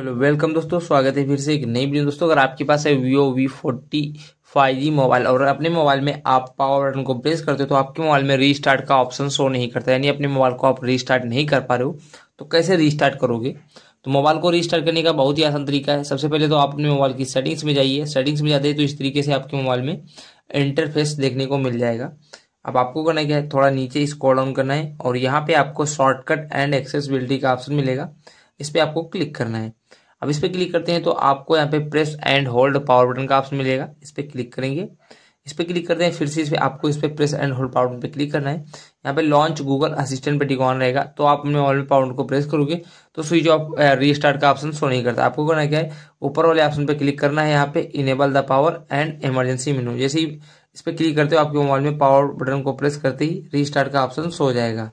hello welcome दोस्तों स्वागत है फिर से एक नई वीडियो दोस्तों अगर आपके पास है Vivo V forty five G mobile और अपने मोबाइल में आप पावर बटन को प्रेस करते हो तो आपके मोबाइल में रीस्टार्ट का ऑप्शन शो नहीं करता यानी अपने मोबाइल को आप रीस्टार्ट नहीं कर पा रहे हो तो कैसे रीस्टार्ट करोगे तो मोबाइल को रीस्टार्ट करने का बहुत ही आसान तरीका है सबसे पहले तो आप अपने मोबाइल की सेटिंग्स में जाइए सेटिंग्स में जाते हैं तो इस तरीके से आपके मोबाइल में इंटरफेस देखने को मिल जाएगा अब आपको करना क्या है थोड़ा नीचे स्क्रॉल डाउन करना है और यहाँ पे आपको शॉर्टकट एंड एक्सेसिबिलिटी का ऑप्शन मिलेगा इस पर आपको क्लिक करना है अब इस पर क्लिक करते हैं तो आपको यहाँ पे press and hold power button का ऑप्शन मिलेगा इस पर क्लिक करेंगे इस पर क्लिक करते हैं फिर से इस पर आपको इस पर press and hold power button पर क्लिक करना है यहाँ पे लॉन्च गूगल असिस्टेंट पर टिकॉन रहेगा तो आप अपने मोबाइल में पावर को प्रेस करोगे तो स्विच ऑफ रीस्टार्ट का ऑप्शन शो नहीं करता आपको करना क्या है ऊपर वाले ऑप्शन पर क्लिक करना है यहाँ पे enable the power and emergency menu जैसे ही इस पर क्लिक करते हो आपके मोबाइल में पावर बटन को प्रेस करते ही रीस्टार्ट का ऑप्शन शो हो जाएगा